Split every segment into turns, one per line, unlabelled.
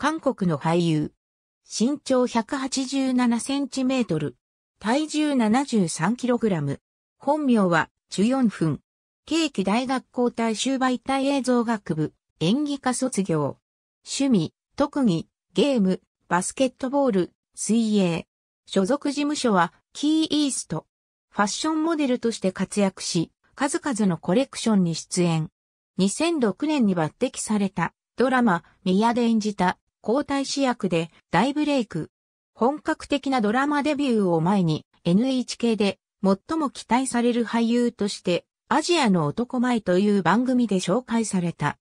韓国の俳優。身長187センチメートル。体重73キログラム。本名は、チュヨンフン。大学校大衆媒体映像学部、演技科卒業。趣味、特技、ゲーム、バスケットボール、水泳。所属事務所は、キーイースト。ファッションモデルとして活躍し、数々のコレクションに出演。2006年に抜擢されたドラマ、宮で演じた皇太子役で大ブレイク。本格的なドラマデビューを前に NHK で最も期待される俳優としてアジアの男前という番組で紹介された。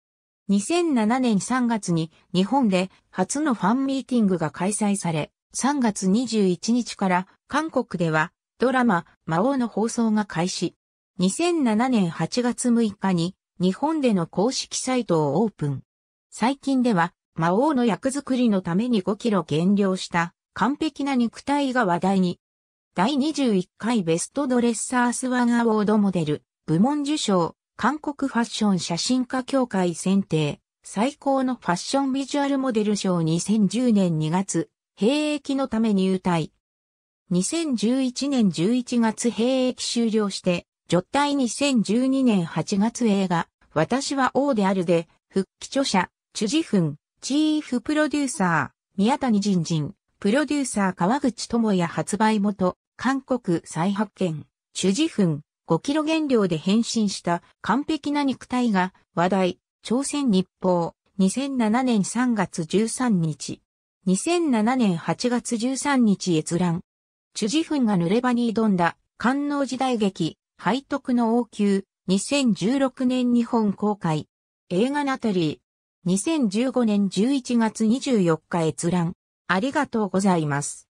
2007年3月に日本で初のファンミーティングが開催され、3月21日から韓国ではドラマ魔王の放送が開始。2007年8月6日に日本での公式サイトをオープン。最近では魔王の役作りのために5キロ減量した完璧な肉体が話題に。第21回ベストドレッサースワンアォードモデル部門受賞韓国ファッション写真家協会選定最高のファッションビジュアルモデル賞2010年2月兵役のため入隊。2011年11月兵役終了して、除隊2012年8月映画、私は王であるで、復帰著者、チュジフン、チーフプロデューサー、宮谷仁人、プロデューサー川口智也発売元、韓国再発見、主事粉、5キロ減量で変身した完璧な肉体が話題、朝鮮日報、2007年3月13日、2007年8月13日閲覧、主事粉が濡れ場に挑んだ、官能時代劇、背徳の王宮、2016年日本公開、映画ナタリー、2015年11月24日閲覧。ありがとうございます。